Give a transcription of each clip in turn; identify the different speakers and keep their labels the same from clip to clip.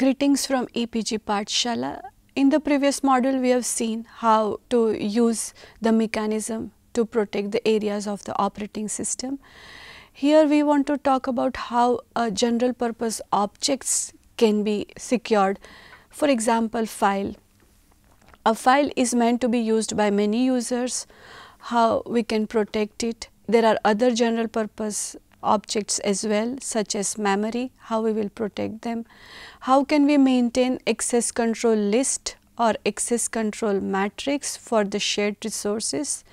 Speaker 1: Greetings from APG Patshala. In the previous module, we have seen how to use the mechanism to protect the areas of the operating system. Here we want to talk about how general purpose objects can be secured. For example, file. A file is meant to be used by many users, how we can protect it. There are other general purpose objects as well such as memory, how we will protect them, how can we maintain access control list or access control matrix for the shared resources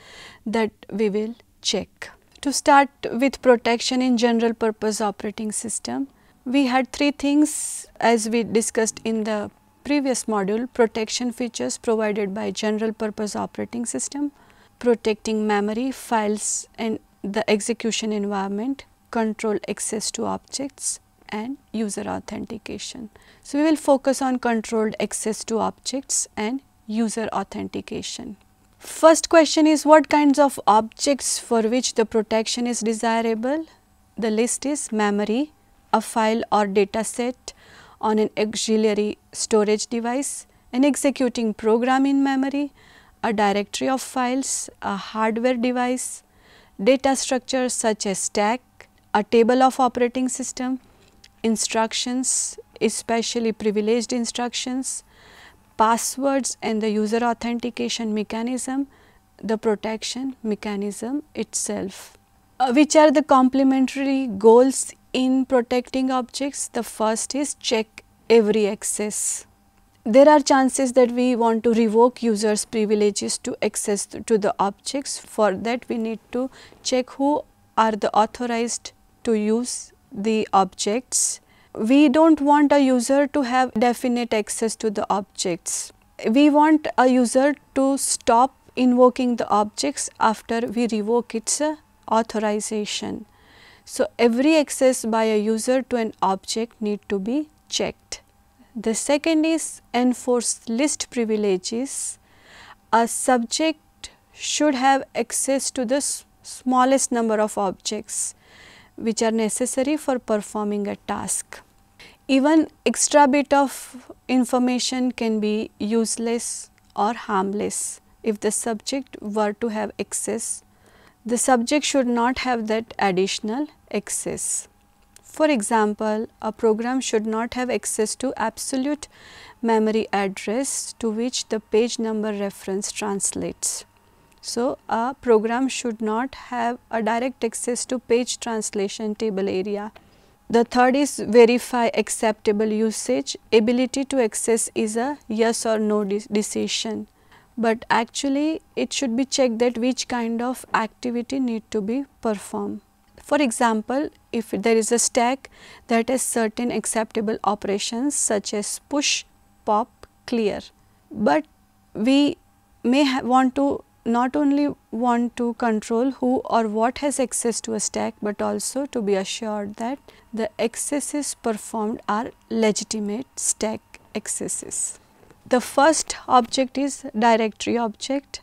Speaker 1: that we will check. To start with protection in general purpose operating system, we had three things as we discussed in the previous module protection features provided by general purpose operating system, protecting memory, files and the execution environment control access to objects and user authentication. So, we will focus on controlled access to objects and user authentication. First question is what kinds of objects for which the protection is desirable? The list is memory, a file or data set on an auxiliary storage device, an executing program in memory, a directory of files, a hardware device, data structures such as stack, a table of operating system, instructions, especially privileged instructions, passwords and the user authentication mechanism, the protection mechanism itself. Uh, which are the complementary goals in protecting objects? The first is check every access. There are chances that we want to revoke users privileges to access to the objects. For that we need to check who are the authorized to use the objects. We don't want a user to have definite access to the objects. We want a user to stop invoking the objects after we revoke its uh, authorization. So, every access by a user to an object need to be checked. The second is enforce list privileges. A subject should have access to the smallest number of objects which are necessary for performing a task. Even extra bit of information can be useless or harmless if the subject were to have excess. The subject should not have that additional excess. For example, a program should not have access to absolute memory address to which the page number reference translates. So, a program should not have a direct access to page translation table area. The third is verify acceptable usage. Ability to access is a yes or no de decision. But actually it should be checked that which kind of activity need to be performed. For example, if there is a stack that has certain acceptable operations such as push, pop, clear, but we may want to not only want to control who or what has access to a stack, but also to be assured that the accesses performed are legitimate stack accesses. The first object is directory object.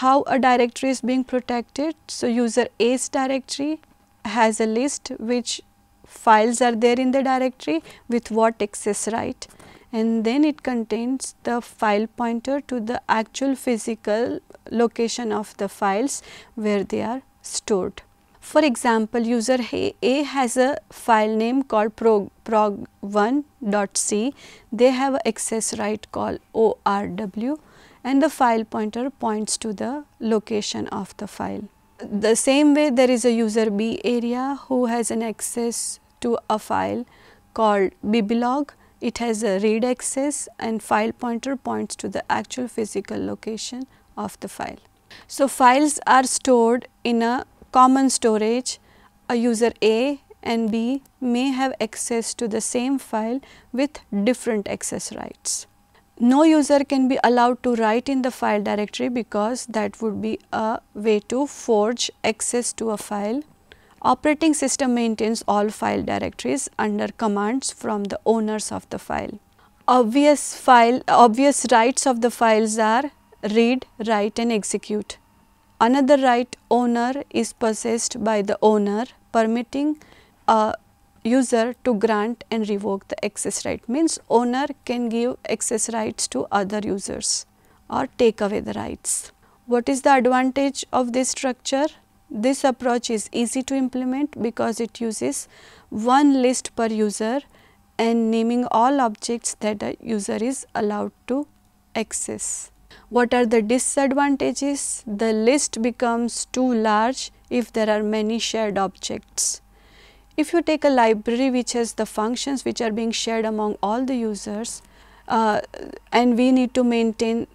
Speaker 1: How a directory is being protected? So, user A's directory has a list which files are there in the directory with what access right and then it contains the file pointer to the actual physical location of the files where they are stored. For example, user A has a file name called prog1.c. They have access right called ORW and the file pointer points to the location of the file. The same way there is a user B area who has an access to a file called biblog. It has a read access and file pointer points to the actual physical location of the file. So, files are stored in a common storage, a user A and B may have access to the same file with different access rights. No user can be allowed to write in the file directory because that would be a way to forge access to a file. Operating system maintains all file directories under commands from the owners of the file. Obvious file, obvious rights of the files are read, write and execute. Another right owner is possessed by the owner permitting a user to grant and revoke the access right means owner can give access rights to other users or take away the rights. What is the advantage of this structure? This approach is easy to implement because it uses one list per user and naming all objects that a user is allowed to access. What are the disadvantages? The list becomes too large if there are many shared objects. If you take a library which has the functions which are being shared among all the users uh, and we need to maintain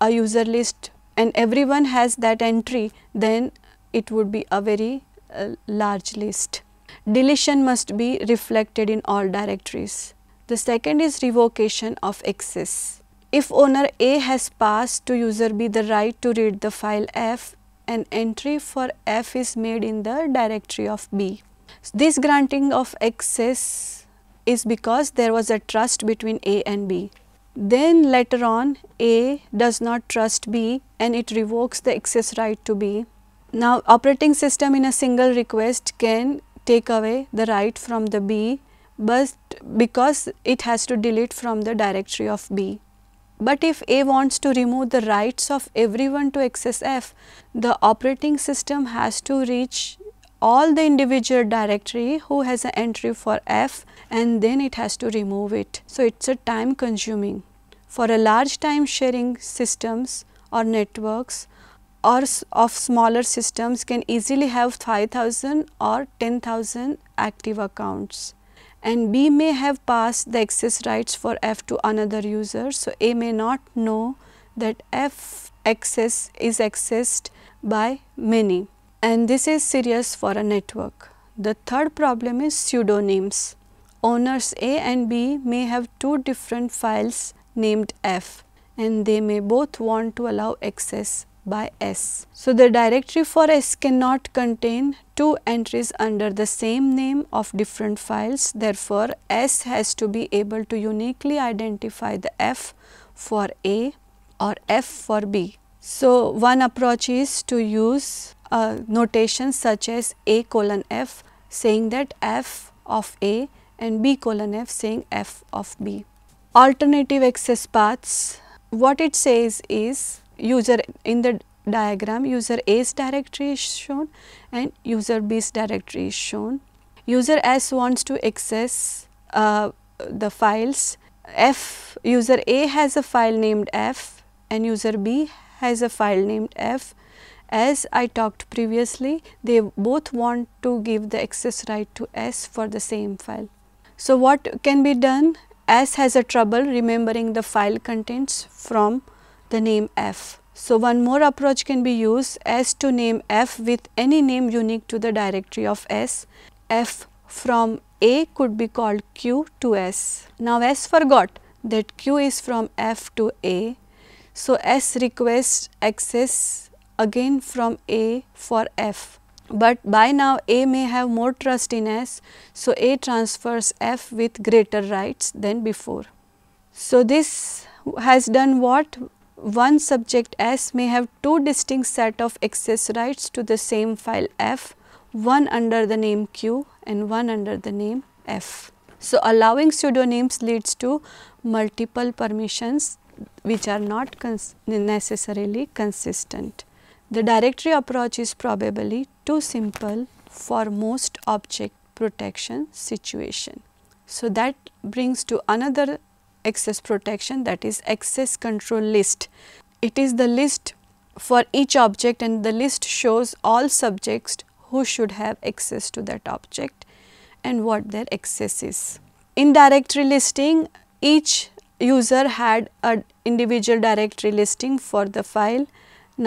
Speaker 1: a user list and everyone has that entry, then it would be a very uh, large list. Deletion must be reflected in all directories. The second is revocation of access. If owner A has passed to user B the right to read the file F, an entry for F is made in the directory of B. This granting of access is because there was a trust between A and B. Then later on A does not trust B and it revokes the access right to B. Now operating system in a single request can take away the right from the B but because it has to delete from the directory of B. But if A wants to remove the rights of everyone to access F, the operating system has to reach all the individual directory who has an entry for F and then it has to remove it. So, it is a time consuming. For a large time sharing systems or networks or of smaller systems can easily have 5000 or 10000 active accounts and B may have passed the access rights for F to another user. So, A may not know that F access is accessed by many and this is serious for a network. The third problem is pseudonyms. Owners A and B may have two different files named F and they may both want to allow access by S. So, the directory for S cannot contain two entries under the same name of different files. Therefore, S has to be able to uniquely identify the F for A or F for B. So, one approach is to use a notation such as A colon F saying that F of A and B colon F saying F of B. Alternative access paths, what it says is user in the diagram user A's directory is shown and user B's directory is shown. User S wants to access uh, the files. F user A has a file named F and user B has a file named F. As I talked previously, they both want to give the access right to S for the same file. So, what can be done? S has a trouble remembering the file contents from the name f. So, one more approach can be used as to name f with any name unique to the directory of S. f from A could be called q to S. Now, S forgot that q is from f to A. So, S requests access again from A for f but by now A may have more trust in S. So, A transfers F with greater rights than before. So, this has done what? one subject S may have two distinct set of access rights to the same file F, one under the name Q and one under the name F. So, allowing pseudonyms leads to multiple permissions which are not cons necessarily consistent. The directory approach is probably too simple for most object protection situation. So, that brings to another access protection that is access control list. It is the list for each object and the list shows all subjects who should have access to that object and what their access is. In directory listing, each user had an individual directory listing for the file.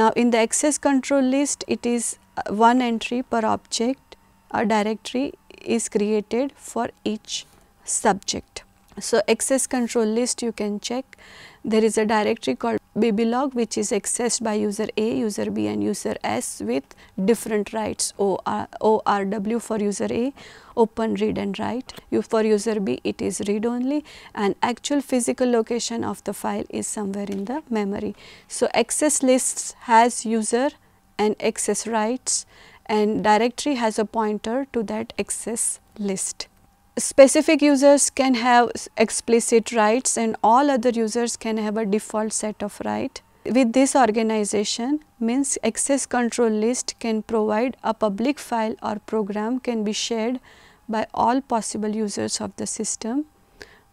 Speaker 1: Now, in the access control list, it is uh, one entry per object, a directory is created for each subject. So, access control list you can check. There is a directory called babylog which is accessed by user A, user B and user S with different rights ORW for user A, open read and write. You for user B it is read only and actual physical location of the file is somewhere in the memory. So, access lists has user and access rights and directory has a pointer to that access list specific users can have explicit rights and all other users can have a default set of rights. With this organization means access control list can provide a public file or program can be shared by all possible users of the system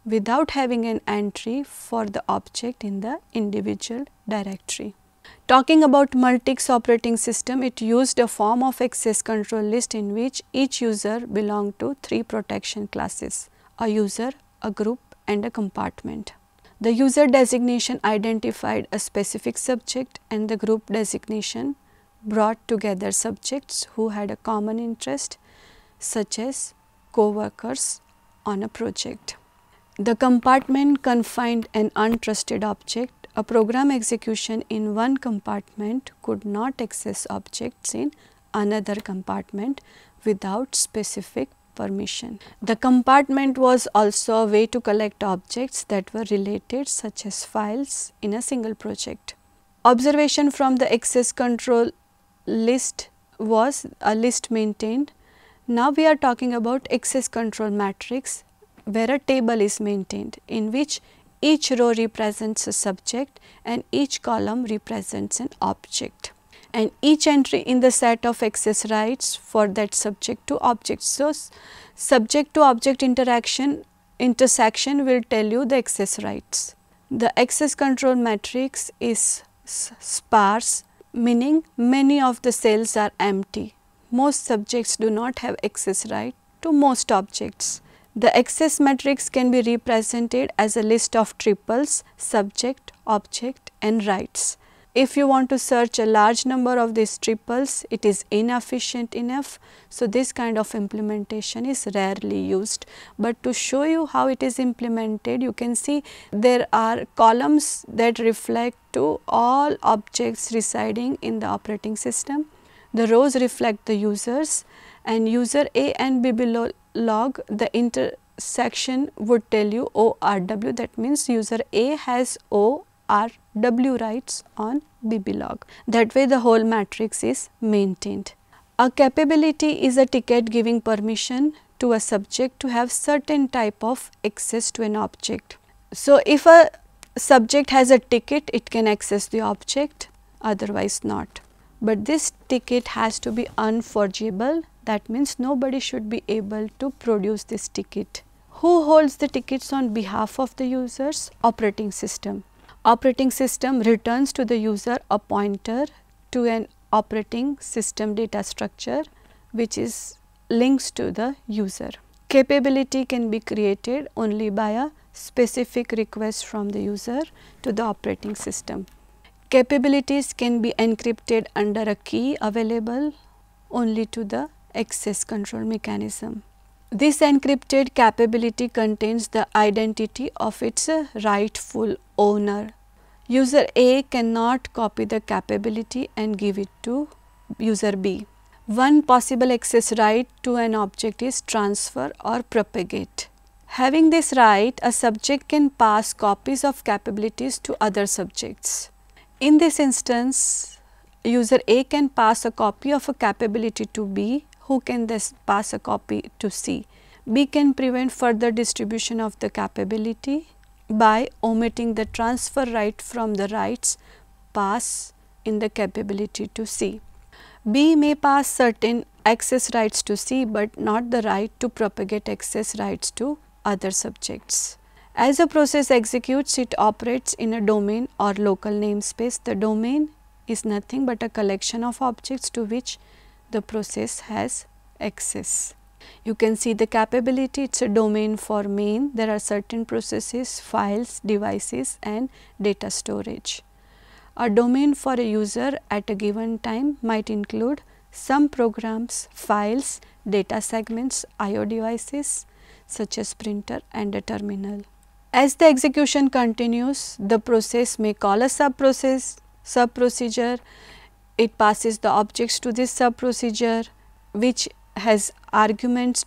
Speaker 1: without having an entry for the object in the individual directory. Talking about Multics operating system, it used a form of access control list in which each user belonged to three protection classes, a user, a group and a compartment. The user designation identified a specific subject and the group designation brought together subjects who had a common interest such as co-workers on a project. The compartment confined an untrusted object a program execution in one compartment could not access objects in another compartment without specific permission. The compartment was also a way to collect objects that were related such as files in a single project. Observation from the access control list was a list maintained. Now we are talking about access control matrix where a table is maintained in which each row represents a subject and each column represents an object and each entry in the set of access rights for that subject to object. So, subject to object interaction intersection will tell you the access rights. The access control matrix is sparse meaning many of the cells are empty. Most subjects do not have access right to most objects. The excess matrix can be represented as a list of triples, subject, object and rights. If you want to search a large number of these triples, it is inefficient enough. So, this kind of implementation is rarely used. But to show you how it is implemented, you can see there are columns that reflect to all objects residing in the operating system. The rows reflect the users and user A and B below log the intersection would tell you ORW that means user A has ORW rights on BB-log. That way the whole matrix is maintained. A capability is a ticket giving permission to a subject to have certain type of access to an object. So, if a subject has a ticket, it can access the object, otherwise not. But this ticket has to be unforgeable that means nobody should be able to produce this ticket. Who holds the tickets on behalf of the users? Operating system. Operating system returns to the user a pointer to an operating system data structure which is links to the user. Capability can be created only by a specific request from the user to the operating system. Capabilities can be encrypted under a key available only to the access control mechanism. This encrypted capability contains the identity of its rightful owner. User A cannot copy the capability and give it to user B. One possible access right to an object is transfer or propagate. Having this right, a subject can pass copies of capabilities to other subjects. In this instance, user A can pass a copy of a capability to B who can this pass a copy to C. B can prevent further distribution of the capability by omitting the transfer right from the rights pass in the capability to C. B may pass certain access rights to C, but not the right to propagate access rights to other subjects. As a process executes, it operates in a domain or local namespace. The domain is nothing but a collection of objects to which the process has access. You can see the capability, it is a domain for main. There are certain processes, files, devices and data storage. A domain for a user at a given time might include some programs, files, data segments, I.O. devices such as printer and a terminal. As the execution continues, the process may call a sub-process, sub-procedure, it passes the objects to this sub procedure which has arguments.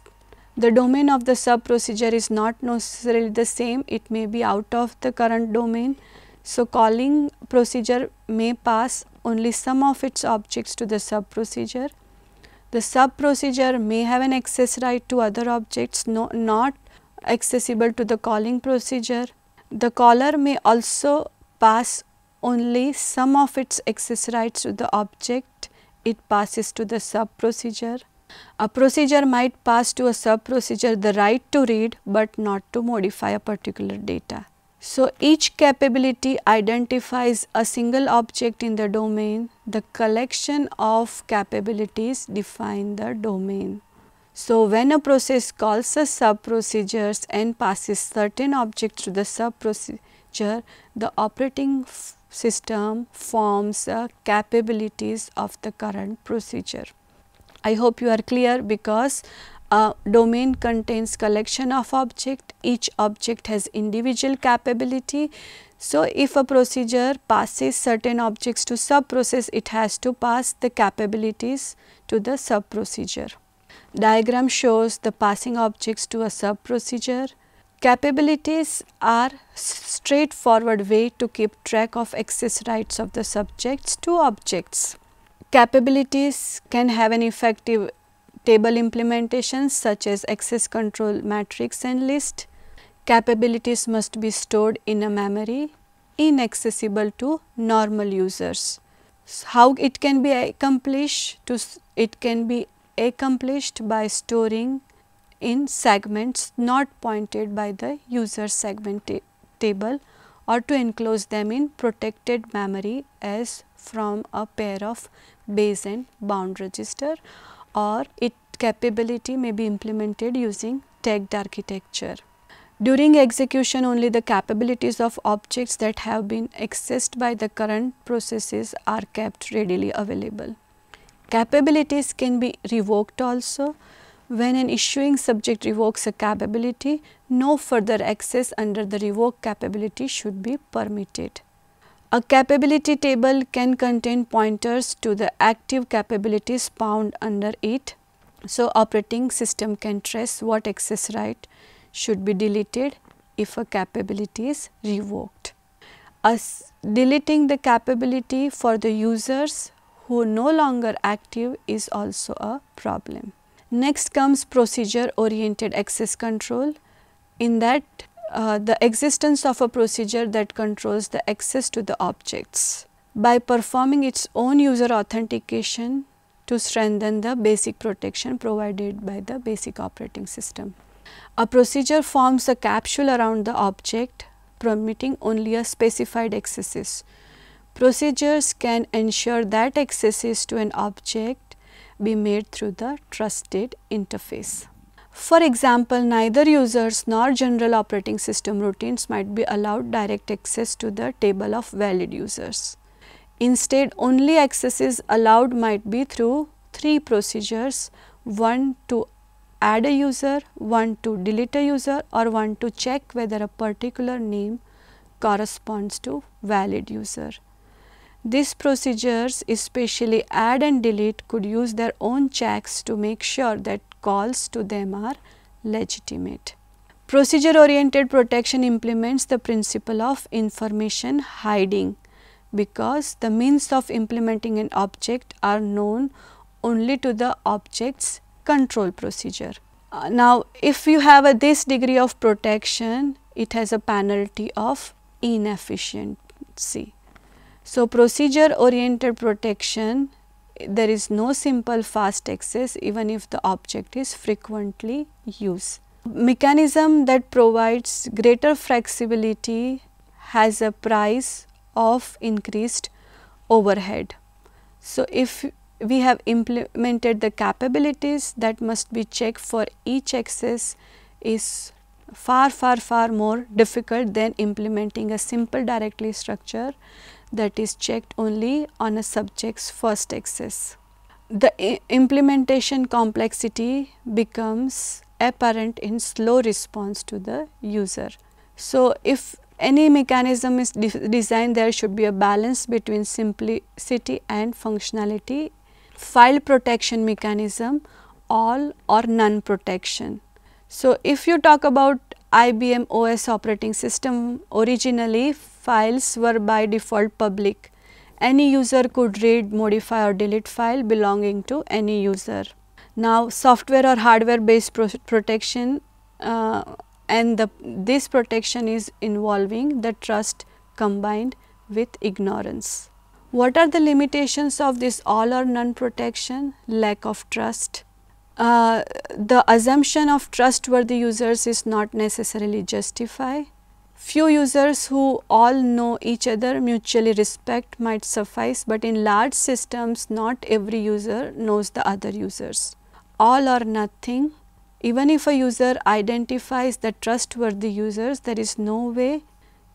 Speaker 1: The domain of the sub procedure is not necessarily the same, it may be out of the current domain. So, calling procedure may pass only some of its objects to the sub procedure. The sub procedure may have an access right to other objects no, not accessible to the calling procedure. The caller may also pass only some of its access rights to the object, it passes to the sub-procedure. A procedure might pass to a sub-procedure the right to read but not to modify a particular data. So, each capability identifies a single object in the domain. The collection of capabilities define the domain. So, when a process calls a sub-procedures and passes certain objects to the sub-procedure, structure, the operating system forms the capabilities of the current procedure. I hope you are clear because a domain contains collection of object, each object has individual capability. So, if a procedure passes certain objects to sub-process, it has to pass the capabilities to the sub-procedure. Diagram shows the passing objects to a sub-procedure. Capabilities are straightforward way to keep track of access rights of the subjects to objects. Capabilities can have an effective table implementations such as access control matrix and list. Capabilities must be stored in a memory inaccessible to normal users. how it can be accomplished? To, it can be accomplished by storing in segments not pointed by the user segment table or to enclose them in protected memory as from a pair of base and bound register or it capability may be implemented using tagged architecture. During execution only the capabilities of objects that have been accessed by the current processes are kept readily available. Capabilities can be revoked also when an issuing subject revokes a capability, no further access under the revoked capability should be permitted. A capability table can contain pointers to the active capabilities found under it. So, operating system can trace what access right should be deleted if a capability is revoked. As deleting the capability for the users who no longer active is also a problem. Next comes procedure oriented access control. In that uh, the existence of a procedure that controls the access to the objects by performing its own user authentication to strengthen the basic protection provided by the basic operating system. A procedure forms a capsule around the object permitting only a specified accesses. Procedures can ensure that accesses to an object be made through the trusted interface. For example, neither users nor general operating system routines might be allowed direct access to the table of valid users. Instead, only accesses allowed might be through three procedures, one to add a user, one to delete a user or one to check whether a particular name corresponds to valid user. These procedures especially add and delete could use their own checks to make sure that calls to them are legitimate. Procedure oriented protection implements the principle of information hiding because the means of implementing an object are known only to the object's control procedure. Uh, now, if you have a this degree of protection, it has a penalty of inefficiency. So, procedure oriented protection there is no simple fast access even if the object is frequently used. Mechanism that provides greater flexibility has a price of increased overhead. So, if we have implemented the capabilities that must be checked for each access is far far far more difficult than implementing a simple directly structure that is checked only on a subject's first access. The implementation complexity becomes apparent in slow response to the user. So, if any mechanism is de designed there should be a balance between simplicity and functionality, file protection mechanism all or none protection. So, if you talk about IBM OS operating system, originally files were by default public. Any user could read, modify or delete file belonging to any user. Now, software or hardware based pro protection uh, and the, this protection is involving the trust combined with ignorance. What are the limitations of this all or none protection? Lack of trust, uh, the assumption of trustworthy users is not necessarily justified. Few users who all know each other mutually respect might suffice, but in large systems not every user knows the other users. All or nothing, even if a user identifies the trustworthy users, there is no way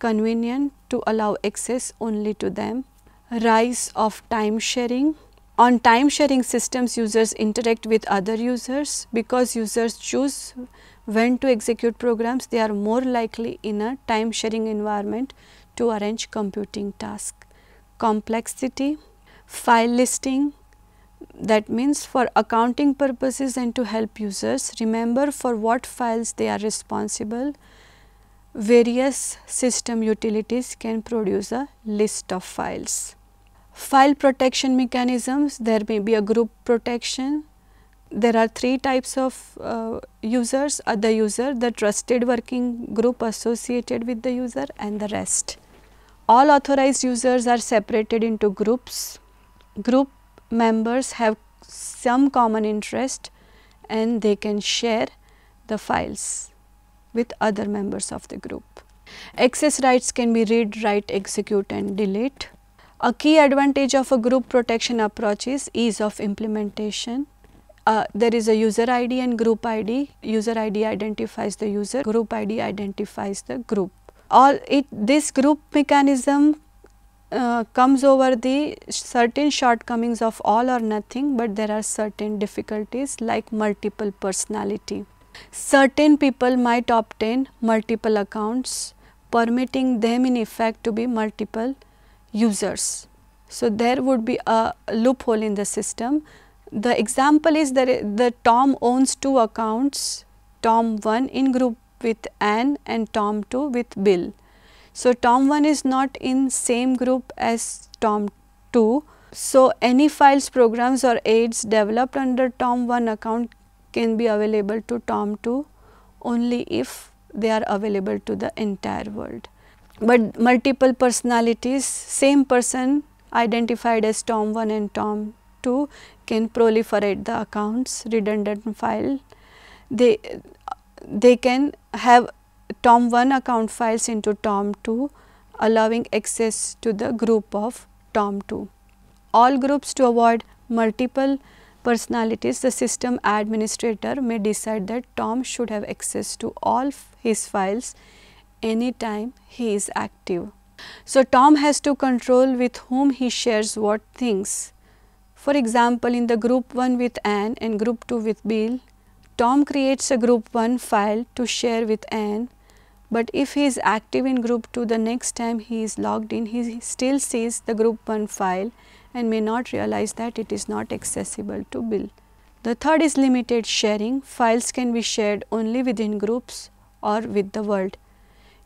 Speaker 1: convenient to allow access only to them. Rise of time sharing, on time sharing systems, users interact with other users because users choose when to execute programs, they are more likely in a time sharing environment to arrange computing tasks. Complexity, file listing, that means for accounting purposes and to help users remember for what files they are responsible, various system utilities can produce a list of files. File protection mechanisms, there may be a group protection. There are three types of uh, users, uh, the user, the trusted working group associated with the user and the rest. All authorized users are separated into groups. Group members have some common interest and they can share the files with other members of the group. Access rights can be read, write, execute and delete. A key advantage of a group protection approach is ease of implementation. Uh, there is a user ID and group ID. User ID identifies the user, group ID identifies the group. All it, this group mechanism uh, comes over the certain shortcomings of all or nothing, but there are certain difficulties like multiple personality. Certain people might obtain multiple accounts, permitting them in effect to be multiple users. So, there would be a loophole in the system. The example is that the Tom owns two accounts, Tom 1 in group with Anne and Tom 2 with Bill. So, Tom 1 is not in same group as Tom 2. So, any files, programs or aids developed under Tom 1 account can be available to Tom 2 only if they are available to the entire world but multiple personalities, same person identified as Tom 1 and Tom 2 can proliferate the accounts, redundant file. They, they can have Tom 1 account files into Tom 2, allowing access to the group of Tom 2. All groups to avoid multiple personalities, the system administrator may decide that Tom should have access to all his files anytime he is active. So, Tom has to control with whom he shares what things. For example, in the group 1 with Anne and group 2 with Bill, Tom creates a group 1 file to share with Anne, but if he is active in group 2 the next time he is logged in, he still sees the group 1 file and may not realize that it is not accessible to Bill. The third is limited sharing. Files can be shared only within groups or with the world.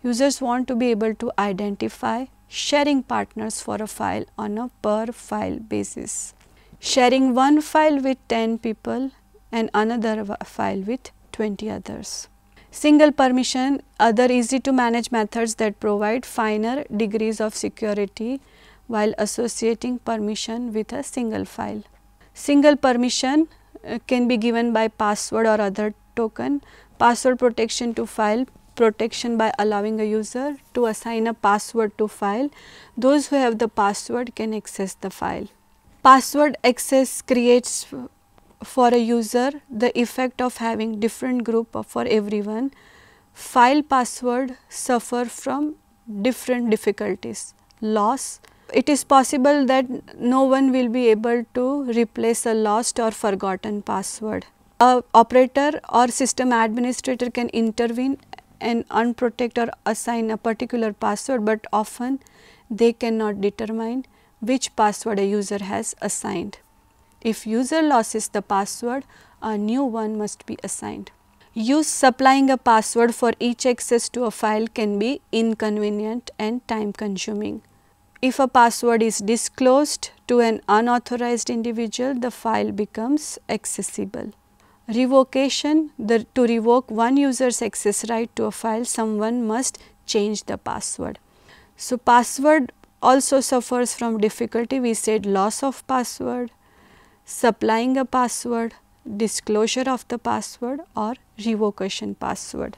Speaker 1: Users want to be able to identify sharing partners for a file on a per file basis. Sharing one file with 10 people and another file with 20 others. Single permission, other easy to manage methods that provide finer degrees of security while associating permission with a single file. Single permission uh, can be given by password or other token, password protection to file protection by allowing a user to assign a password to file. Those who have the password can access the file. Password access creates for a user the effect of having different group for everyone. File password suffer from different difficulties, loss. It is possible that no one will be able to replace a lost or forgotten password a operator or system administrator can intervene and unprotect or assign a particular password, but often they cannot determine which password a user has assigned. If user loses the password, a new one must be assigned. Use supplying a password for each access to a file can be inconvenient and time consuming. If a password is disclosed to an unauthorized individual, the file becomes accessible. Revocation, the, to revoke one user's access right to a file, someone must change the password. So, password also suffers from difficulty. We said loss of password, supplying a password, disclosure of the password or revocation password.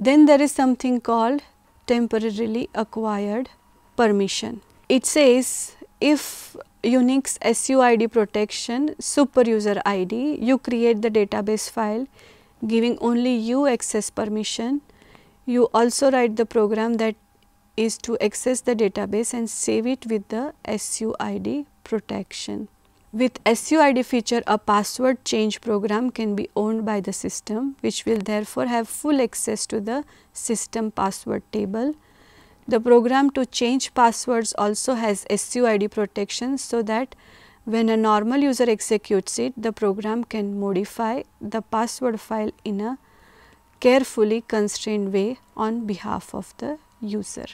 Speaker 1: Then there is something called temporarily acquired permission. It says if Unix SUID protection, super user ID, you create the database file giving only you access permission. You also write the program that is to access the database and save it with the SUID protection. With SUID feature, a password change program can be owned by the system, which will therefore have full access to the system password table. The program to change passwords also has SUID protection so that when a normal user executes it, the program can modify the password file in a carefully constrained way on behalf of the user.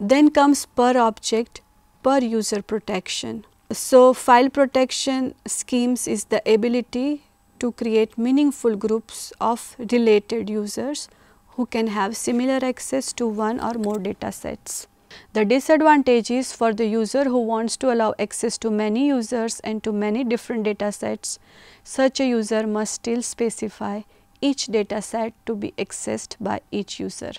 Speaker 1: Then comes per object per user protection. So, file protection schemes is the ability to create meaningful groups of related users who can have similar access to one or more data sets. The disadvantage is for the user who wants to allow access to many users and to many different data sets, such a user must still specify each data set to be accessed by each user.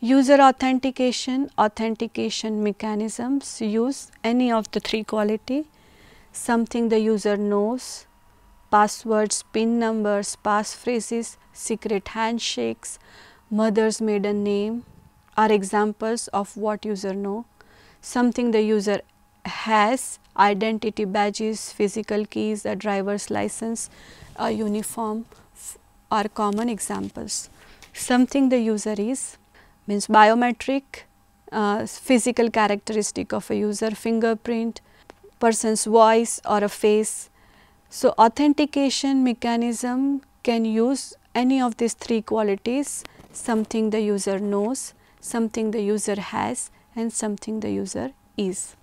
Speaker 1: User authentication, authentication mechanisms use any of the three quality, something the user knows, passwords, PIN numbers, passphrases, secret handshakes, mother's maiden name are examples of what user know, something the user has, identity badges, physical keys, a driver's license, a uniform are common examples. Something the user is means biometric, uh, physical characteristic of a user, fingerprint, person's voice or a face. So, authentication mechanism can use any of these three qualities something the user knows, something the user has and something the user is.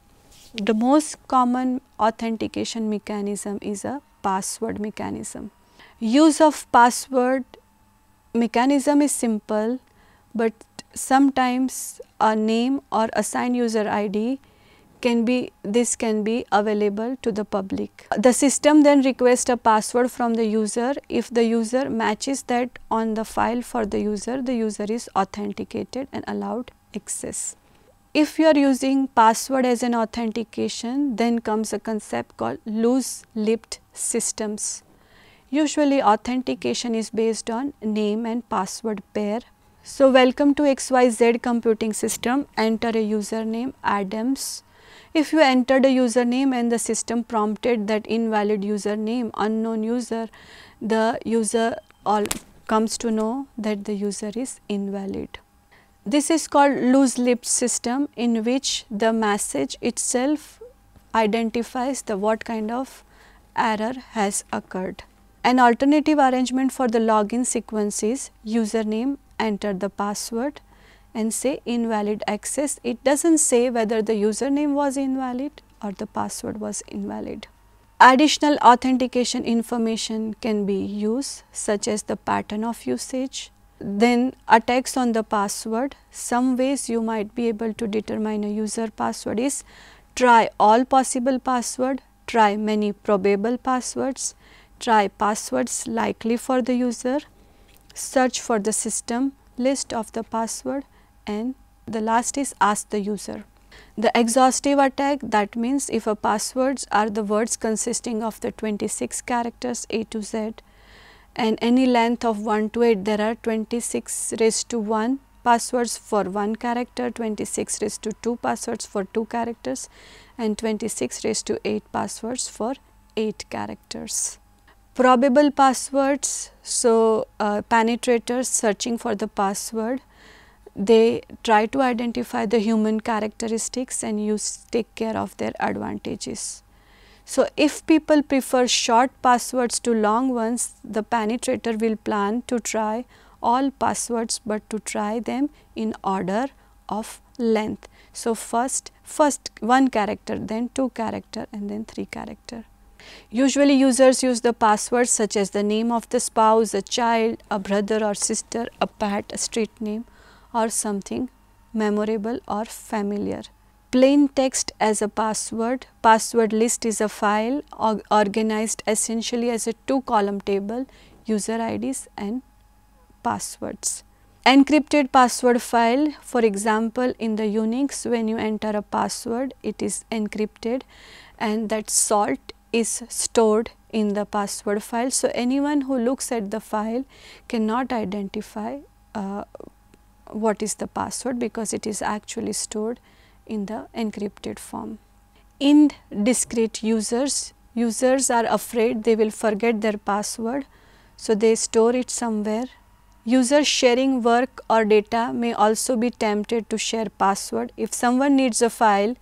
Speaker 1: The most common authentication mechanism is a password mechanism. Use of password mechanism is simple, but sometimes a name or assigned user ID can be this can be available to the public. The system then requests a password from the user. If the user matches that on the file for the user, the user is authenticated and allowed access. If you are using password as an authentication, then comes a concept called loose-lipped systems. Usually authentication is based on name and password pair so welcome to XYZ computing system, enter a username Adams if you entered a username and the system prompted that invalid username, unknown user, the user all comes to know that the user is invalid. This is called loose lips system in which the message itself identifies the what kind of error has occurred. An alternative arrangement for the login sequence is username, enter the password, and say invalid access. It does not say whether the username was invalid or the password was invalid. Additional authentication information can be used such as the pattern of usage, then attacks on the password. Some ways you might be able to determine a user password is try all possible password, try many probable passwords, try passwords likely for the user, search for the system list of the password, and the last is ask the user. The exhaustive attack that means if a passwords are the words consisting of the 26 characters A to Z and any length of 1 to 8 there are 26 raised to 1 passwords for one character, 26 raised to 2 passwords for two characters and 26 raised to 8 passwords for 8 characters. Probable passwords, so uh, penetrators searching for the password they try to identify the human characteristics and you take care of their advantages. So, if people prefer short passwords to long ones, the penetrator will plan to try all passwords, but to try them in order of length. So, first, first one character, then two character and then three character. Usually users use the passwords such as the name of the spouse, a child, a brother or sister, a pet, a street name or something memorable or familiar. Plain text as a password, password list is a file or organized essentially as a two column table, user IDs and passwords. Encrypted password file, for example, in the Unix when you enter a password, it is encrypted and that salt is stored in the password file. So, anyone who looks at the file cannot identify uh, what is the password because it is actually stored in the encrypted form. In discrete users, users are afraid they will forget their password, so they store it somewhere. Users sharing work or data may also be tempted to share password. If someone needs a file,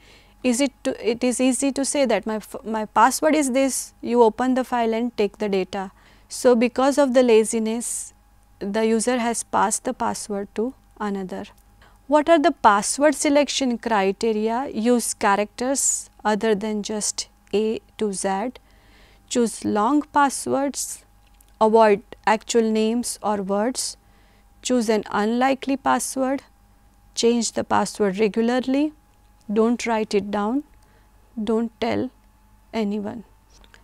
Speaker 1: is it, to, it is easy to say that my, my password is this, you open the file and take the data. So, because of the laziness, the user has passed the password to another. What are the password selection criteria? Use characters other than just A to Z. Choose long passwords. Avoid actual names or words. Choose an unlikely password. Change the password regularly. Don't write it down. Don't tell anyone.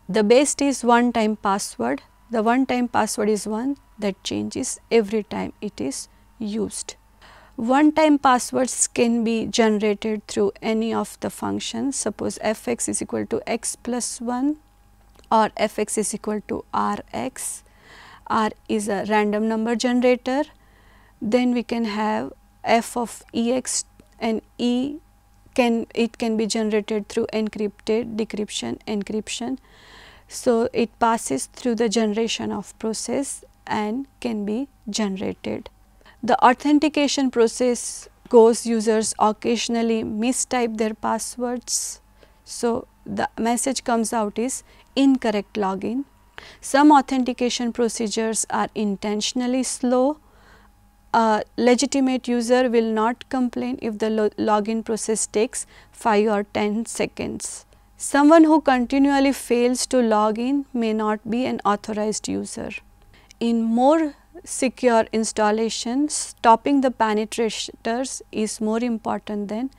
Speaker 1: The best is one time password. The one time password is one that changes every time it is used. One time passwords can be generated through any of the functions. Suppose fx is equal to x plus 1 or fx is equal to rx. r is a random number generator. Then we can have f of ex and e can it can be generated through encrypted decryption encryption. So, it passes through the generation of process and can be generated. The authentication process goes users occasionally mistype their passwords. So, the message comes out is incorrect login. Some authentication procedures are intentionally slow. A legitimate user will not complain if the lo login process takes 5 or 10 seconds. Someone who continually fails to log in may not be an authorized user. In more secure installation, stopping the penetrators is more important than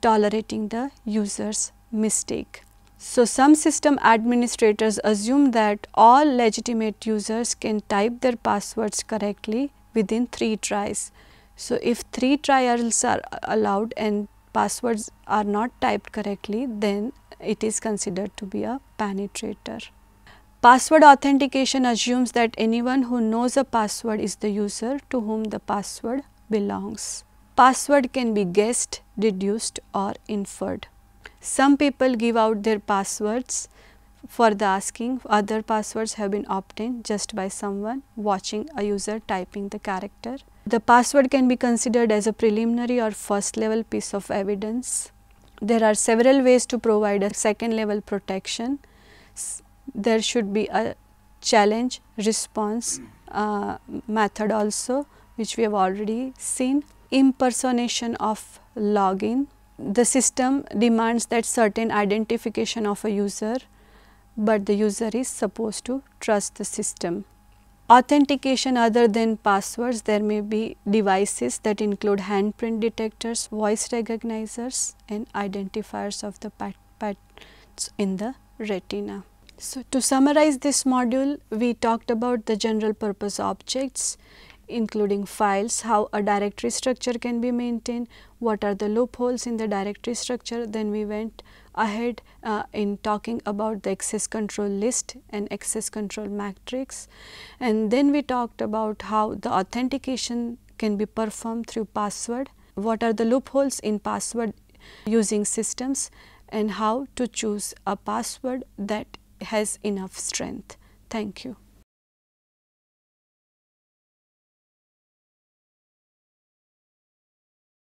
Speaker 1: tolerating the user's mistake. So, some system administrators assume that all legitimate users can type their passwords correctly within 3 tries. So, if 3 trials are allowed and passwords are not typed correctly, then it is considered to be a penetrator. Password authentication assumes that anyone who knows a password is the user to whom the password belongs. Password can be guessed, deduced or inferred. Some people give out their passwords for the asking, other passwords have been obtained just by someone watching a user typing the character. The password can be considered as a preliminary or first level piece of evidence. There are several ways to provide a second level protection there should be a challenge response uh, method also which we have already seen. Impersonation of login. The system demands that certain identification of a user, but the user is supposed to trust the system. Authentication other than passwords, there may be devices that include handprint detectors, voice recognizers and identifiers of the patterns in the retina. So, to summarize this module, we talked about the general purpose objects including files, how a directory structure can be maintained, what are the loopholes in the directory structure. Then we went ahead uh, in talking about the access control list and access control matrix. And then we talked about how the authentication can be performed through password, what are the loopholes in password using systems and how to choose a password that has enough strength. Thank you.